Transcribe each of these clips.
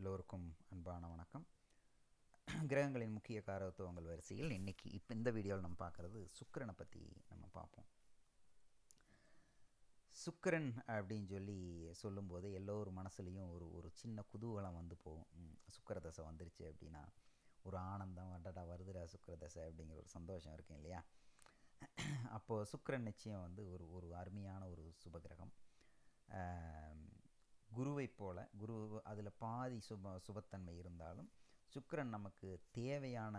எல்லோருக்கும் அன்பான வணக்கம் கிரகங்களின் முக்கிய காரத்துவங்கள் வரிசையில் இன்றைக்கி இப்போ இந்த வீடியோவில் நம்ம பார்க்குறது சுக்கரனை பற்றி நம்ம பார்ப்போம் சுக்கரன் அப்படின்னு சொல்லி சொல்லும்போது எல்லோரும் மனசுலேயும் ஒரு ஒரு சின்ன குதூகலம் வந்து போகும் சுக்கர தசை வந்துருச்சு அப்படின்னா ஒரு ஆனந்தம் அடடா வருதுடா சுக்கர தசை அப்படிங்கிற ஒரு சந்தோஷம் இருக்கும் இல்லையா அப்போது சுக்கரன் நிச்சயம் வந்து ஒரு ஒரு அருமையான ஒரு சுபகிரகம் குருவைப் போல குரு அதில் பாதி சுப சுபத்தன்மை இருந்தாலும் சுக்கரன் நமக்கு தேவையான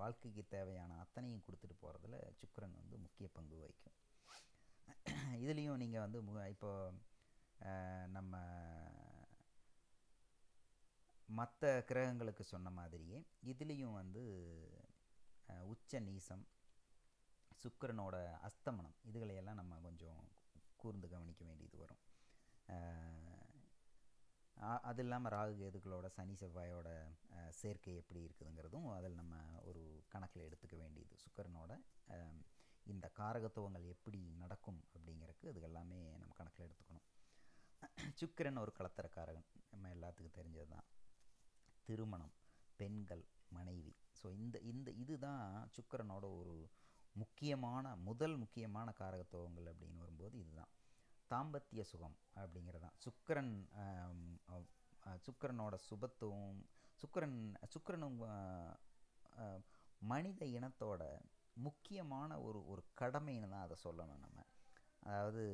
வாழ்க்கைக்கு தேவையான அத்தனையும் கொடுத்துட்டு போகிறதுல சுக்கரன் வந்து முக்கிய பங்கு வகிக்கும் இதுலேயும் நீங்கள் வந்து மு இப்போ நம்ம மற்ற கிரகங்களுக்கு சொன்ன மாதிரியே இதுலேயும் வந்து உச்ச நீசம் சுக்கரனோட அஸ்தமனம் இதுகளையெல்லாம் நம்ம கொஞ்சம் கூர்ந்து கவனிக்க வேண்டியது வரும் அது இல்லாமல் ராகு கேதுக்களோட சனி செவ்வாயோட சேர்க்கை எப்படி இருக்குதுங்கிறதும் அதில் நம்ம ஒரு கணக்கில் எடுத்துக்க வேண்டியது சுக்கரனோட இந்த காரகத்துவங்கள் எப்படி நடக்கும் அப்படிங்கிறதுக்கு அது எல்லாமே நம்ம கணக்கில் எடுத்துக்கணும் சுக்கிரன் ஒரு கலத்தர நம்ம எல்லாத்துக்கும் தெரிஞ்சது தான் திருமணம் பெண்கள் மனைவி ஸோ இந்த இந்த இதுதான் சுக்கரனோட ஒரு முக்கியமான முதல் முக்கியமான காரகத்துவங்கள் அப்படின்னு வரும்போது இதுதான் தாம்பத்திய சுகம் அப்படிங்கிறது தான் சுக்கரன் சுக்கரனோட சுபத்துவம் சுக்கரன் சுக்கரனும் மனித இனத்தோட முக்கியமான ஒரு ஒரு கடமைன்னு தான் அதை சொல்லணும் நம்ம அதாவது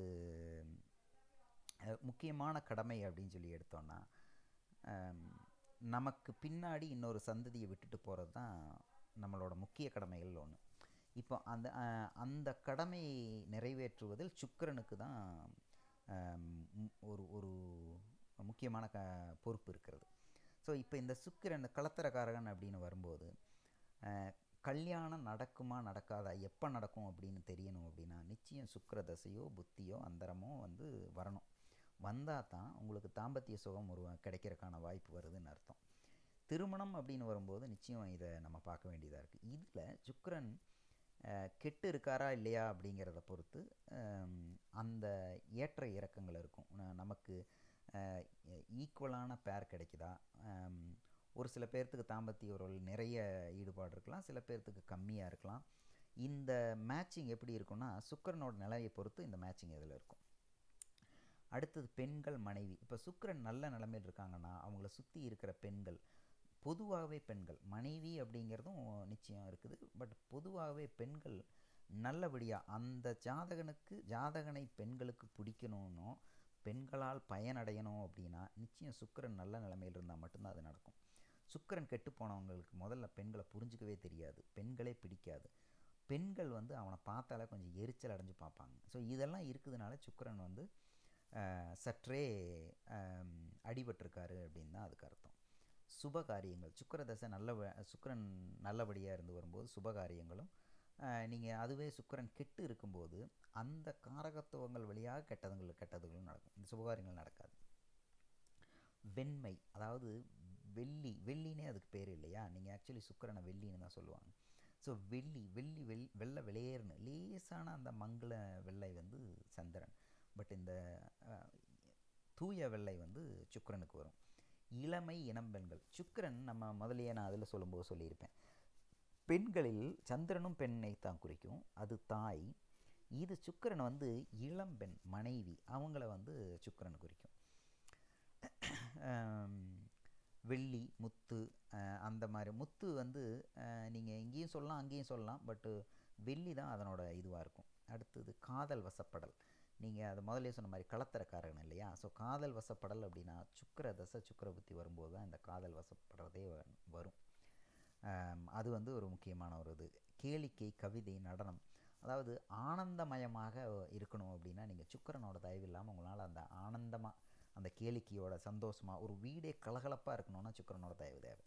முக்கியமான கடமை அப்படின்னு சொல்லி எடுத்தோம்னா நமக்கு பின்னாடி இன்னொரு சந்ததியை விட்டுட்டு போகிறது தான் நம்மளோட முக்கிய கடமைகள் ஒன்று இப்போ அந்த அந்த கடமையை நிறைவேற்றுவதில் சுக்கரனுக்கு தான் ஒரு ஒரு முக்கியமான க பொறுப்பு இருக்கிறது ஸோ இப்போ இந்த சுக்கிரன் இந்த கலத்தரக்காரகன் அப்படின்னு வரும்போது கல்யாணம் நடக்குமா நடக்காதா எப்போ நடக்கும் அப்படின்னு தெரியணும் அப்படின்னா நிச்சயம் சுக்கர தசையோ புத்தியோ அந்தரமோ வந்து வரணும் வந்தால் தான் உங்களுக்கு தாம்பத்திய சுகம் ஒரு கிடைக்கிறதுக்கான வாய்ப்பு வருதுன்னு அர்த்தம் திருமணம் அப்படின்னு வரும்போது நிச்சயம் இதை நம்ம பார்க்க வேண்டியதாக இருக்குது இதில் சுக்கரன் கெட்டு இருக்காரா இல்லையா அப்படிங்கிறத பொறுத்து அந்த ஏற்ற இறக்கங்கள் இருக்கும் நமக்கு ஈக்குவலான பேர் கிடைக்குதா ஒரு சில பேர்த்துக்கு தாம்பத்திய உறவில் நிறைய ஈடுபாடு இருக்கலாம் சில பேர்த்துக்கு கம்மியாக இருக்கலாம் இந்த மேட்சிங் எப்படி இருக்குன்னா சுக்கரனோட நிலையை பொறுத்து இந்த மேட்சிங் இதில் இருக்கும் அடுத்தது பெண்கள் மனைவி இப்போ சுக்கரன் நல்ல நிலமையில் இருக்காங்கன்னா அவங்கள சுற்றி இருக்கிற பெண்கள் பொதுவாகவே பெண்கள் மனைவி அப்படிங்கிறதும் நிச்சயம் இருக்குது பட் பொதுவாகவே பெண்கள் நல்லபடியாக அந்த ஜாதகனுக்கு ஜாதகனை பெண்களுக்கு பிடிக்கணும்னோ பெண்களால் பயனடையணும் அப்படின்னா நிச்சயம் சுக்கரன் நல்ல நிலைமையில் இருந்தால் மட்டும்தான் அது நடக்கும் சுக்கரன் கெட்டு போனவங்களுக்கு முதல்ல பெண்களை புரிஞ்சிக்கவே தெரியாது பெண்களே பிடிக்காது பெண்கள் வந்து அவனை பார்த்தாலே கொஞ்சம் எரிச்சல் அடைஞ்சு பார்ப்பாங்க ஸோ இதெல்லாம் இருக்குதுனால சுக்கரன் வந்து சற்றே அடிபட்டிருக்காரு அப்படின்னு தான் அதுக்கு அர்த்தம் சுப காரியங்கள் சுக்கர தசை நல்ல சுக்கரன் நல்லபடியாக இருந்து வரும்போது சுப காரியங்களும் நீங்கள் அதுவே சுக்கரன் கெட்டு இருக்கும்போது அந்த காரகத்துவங்கள் வழியாக கெட்டதுங்கள் கெட்டதுகளும் நடக்கும் இந்த சுபகாரியங்கள் நடக்காது வெண்மை அதாவது வெள்ளி வெள்ளினே அதுக்கு பேர் இல்லையா நீங்கள் ஆக்சுவலி சுக்கரனை வெள்ளின்னு தான் சொல்லுவாங்க ஸோ வெள்ளி வெள்ளி வெள் வெள்ளை வெளியேறணும் லேசான அந்த மங்கள வெள்ளை வந்து சந்திரன் பட் இந்த தூய வெள்ளை வந்து சுக்கரனுக்கு வரும் இளமை இனம் பெண்கள் சுக்கரன் நம்ம முதலிய நான் அதில் சொல்லும்போது சொல்லியிருப்பேன் பெண்களில் சந்திரனும் பெண்ணை தான் குறிக்கும் அது தாய் இது சுக்கரன் வந்து இளம்பெண் மனைவி அவங்கள வந்து சுக்கரன் குறிக்கும் வெள்ளி முத்து அந்த மாதிரி முத்து வந்து நீங்கள் இங்கேயும் சொல்லலாம் அங்கேயும் சொல்லலாம் பட்டு வெள்ளி தான் அதனோட இதுவாக இருக்கும் அடுத்தது காதல் வசப்படல் நீங்கள் அது முதலே சொன்ன மாதிரி கலத்தரக்காரன் இல்லையா ஸோ காதல் வசப்படல் அப்படின்னா சுக்கர தசை சுக்கர புத்தி வரும்போது தான் இந்த காதல் வசப்படுறதே வரும் அது வந்து ஒரு முக்கியமான ஒரு இது கேளிக்கை கவிதை நடனம் அதாவது ஆனந்தமயமாக இருக்கணும் அப்படின்னா நீங்கள் சுக்கரனோட தயவு இல்லாமல் உங்களால் அந்த ஆனந்தமாக அந்த கேளிக்கையோட சந்தோஷமாக ஒரு வீடே கலகலப்பாக இருக்கணும்னா சுக்கரனோட தயவு தேவை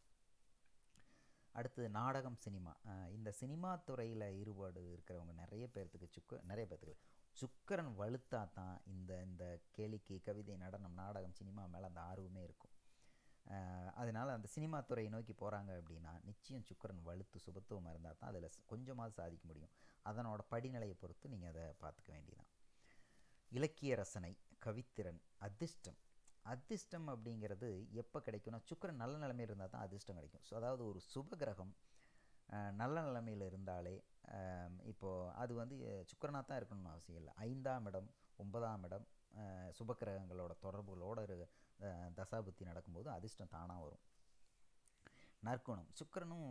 அடுத்தது நாடகம் சினிமா இந்த சினிமா துறையில் ஈடுபாடு இருக்கிறவங்க நிறைய பேர்த்துக்கு சுக்க நிறைய பேர்த்துக்கு சுக்கரன் வலுத்தா தான் இந்த இந்த கேளிக்கை கவிதை நடனம் நாடகம் சினிமா மேலே அந்த ஆர்வமே இருக்கும் அதனால் அந்த சினிமா துறையை நோக்கி போகிறாங்க அப்படின்னா நிச்சயம் சுக்கரன் வலுத்து சுபத்துவமாக இருந்தால் தான் அதில் கொஞ்சமாவது சாதிக்க முடியும் அதனோட படிநிலையை பொறுத்து நீங்கள் அதை பார்த்துக்க வேண்டியதான் இலக்கிய ரசனை கவித்திறன் அதிர்ஷ்டம் அதிர்ஷ்டம் அப்படிங்கிறது எப்போ கிடைக்கும்னா சுக்கரன் நல்ல நிலைமையில் இருந்தால் தான் அதிர்ஷ்டம் கிடைக்கும் ஸோ அதாவது ஒரு சுப கிரகம் நல்ல நிலைமையில் இருந்தாலே இப்போது அது வந்து சுக்கரனாக தான் இருக்கணும்னு அவசியம் இல்லை ஐந்தாம் இடம் ஒன்பதாம் இடம் சுபக்கிரகங்களோட தொடர்புகளோட இரு தசாபுத்தி நடக்கும்போது அதிர்ஷ்டம் தானாக வரும் நற்குணம் சுக்கரனும்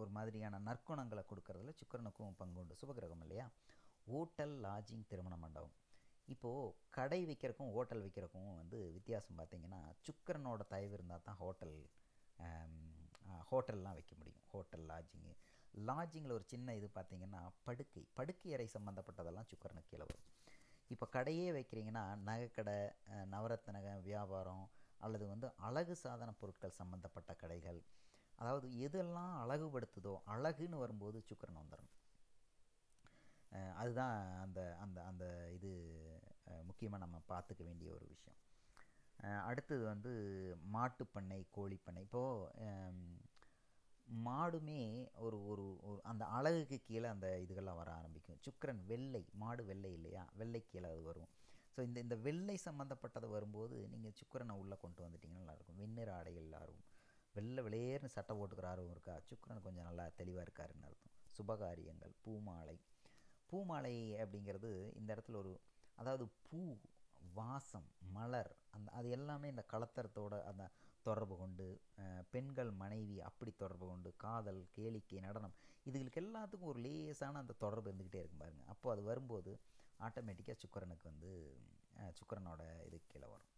ஒரு மாதிரியான நற்குணங்களை கொடுக்கறதுல சுக்கரனுக்கும் பங்குண்டு சுபகிரகம் இல்லையா ஹோட்டல் லாட்ஜிங் திருமண மண்டபம் இப்போது கடை வைக்கிறக்கும் ஹோட்டல் வைக்கிறக்கும் வந்து வித்தியாசம் பார்த்திங்கன்னா சுக்கரனோட தயவு இருந்தால் தான் ஹோட்டல் ஹோட்டல்லாம் வைக்க முடியும் ஹோட்டல் லாஜிங்கு லாட்ஜிங்கில் ஒரு சின்ன இது பார்த்தீங்கன்னா படுக்கை படுக்கை அறை சம்மந்தப்பட்டதெல்லாம் சுக்கரனுக்கு கீழே வரும் இப்போ கடையே வைக்கிறீங்கன்னா நகைக்கடை நவரத்னக வியாபாரம் அல்லது வந்து அழகு சாதன பொருட்கள் சம்மந்தப்பட்ட கடைகள் அதாவது எதெல்லாம் அழகுபடுத்துதோ அழகுன்னு வரும்போது சுக்கரன் வந்துடணும் அதுதான் அந்த அந்த அந்த இது முக்கியமாக நம்ம பார்த்துக்க வேண்டிய ஒரு விஷயம் அடுத்தது வந்து மாட்டுப்பண்ணை கோழிப்பண்ணை இப்போது மாடுமே ஒரு ஒரு ஒரு அந்த அழகுக்கு கீழே அந்த இதுகள்லாம் வர ஆரம்பிக்கும் சுக்கரன் வெள்ளை மாடு வெள்ளை இல்லையா வெள்ளை கீழே அது வரும் ஸோ இந்த இந்த வெள்ளை சம்மந்தப்பட்டது வரும்போது நீங்கள் சுக்கரனை உள்ளே கொண்டு வந்துட்டிங்கன்னா நல்லாயிருக்கும் வெண்ணிற ஆடைகள் ஆர்வம் வெள்ளை வெளியேறுனு சட்டை போட்டுக்கிற ஆர்வம் இருக்கா சுக்கரன் கொஞ்சம் நல்லா தெளிவாக இருக்காருன்னு அர்த்தம் சுபகாரியங்கள் பூமாலை பூமாலை அப்படிங்கிறது இந்த இடத்துல ஒரு அதாவது பூ வாசம் மலர் அந்த அது எல்லாமே இந்த கலத்தரத்தோட அந்த தொடர்பு கொண்டு பெண்கள் மனைவி அப்படி தொடர்பு கொண்டு காதல் கேளிக்கை நடனம் இதுகளுக்கு எல்லாத்துக்கும் ஒரு லேசான அந்த தொடர்பு இருந்துக்கிட்டே இருக்கும் பாருங்கள் அப்போது அது வரும்போது ஆட்டோமேட்டிக்காக சுக்கரனுக்கு வந்து சுக்கரனோட இது கீழே வரும்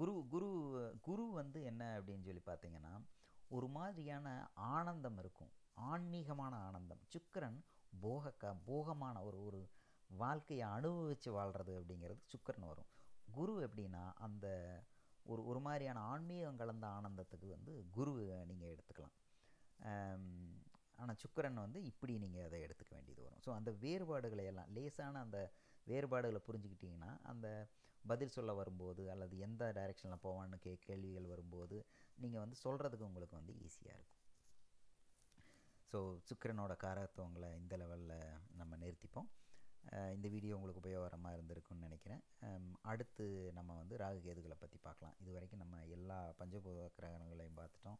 குரு குரு குரு வந்து என்ன அப்படின்னு சொல்லி பார்த்தீங்கன்னா ஒரு மாதிரியான ஆனந்தம் இருக்கும் ஆன்மீகமான ஆனந்தம் சுக்கரன் போக க போகமான ஒரு ஒரு வாழ்க்கையை அனுபவித்து வாழ்கிறது அப்படிங்கிறது சுக்கரன் வரும் குரு எப்படின்னா அந்த ஒரு ஒரு மாதிரியான ஆன்மீகம் கலந்த ஆனந்தத்துக்கு வந்து குரு நீங்கள் எடுத்துக்கலாம் ஆனால் சுக்கரன் வந்து இப்படி நீங்கள் அதை எடுத்துக்க வேண்டியது வரும் ஸோ அந்த வேறுபாடுகளை எல்லாம் லேசான அந்த வேறுபாடுகளை புரிஞ்சுக்கிட்டிங்கன்னா அந்த பதில் சொல்ல வரும்போது அல்லது எந்த டைரெக்ஷனில் போவான்னு கே கேள்விகள் வரும்போது நீங்கள் வந்து சொல்கிறதுக்கு உங்களுக்கு வந்து ஈஸியாக இருக்கும் ஸோ சுக்கரனோட காரத்துவங்களை இந்த லெவலில் நம்ம நிறுத்திப்போம் இந்த வீடியோ உங்களுக்கு உபயோகரமாக இருந்திருக்கும்னு நினைக்கிறேன் அடுத்து நம்ம வந்து ராகு கேதுகளை பற்றி பார்க்கலாம் இது வரைக்கும் நம்ம எல்லா பஞ்சபூத கிரகணங்களையும் பார்த்துட்டோம்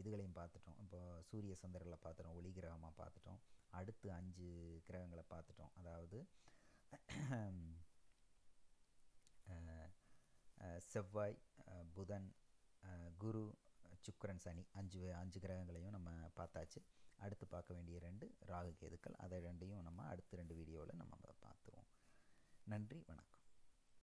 இதுகளையும் பார்த்துட்டோம் இப்போது சூரிய சந்திரர்களை பார்த்துட்டோம் ஒளி கிரகமாக பார்த்துட்டோம் அடுத்து அஞ்சு கிரகங்களை பார்த்துட்டோம் அதாவது செவ்வாய் புதன் குரு சுக்கரன் சனி அஞ்சு அஞ்சு கிரகங்களையும் நம்ம பார்த்தாச்சு அடுத்து பார்க்க வேண்டிய ரெண்டு ராகு கேதுக்கள் அதை ரெண்டையும் நம்ம அடுத்த ரெண்டு வீடியோவில் நம்ம பார்த்துருவோம் நன்றி வணக்கம்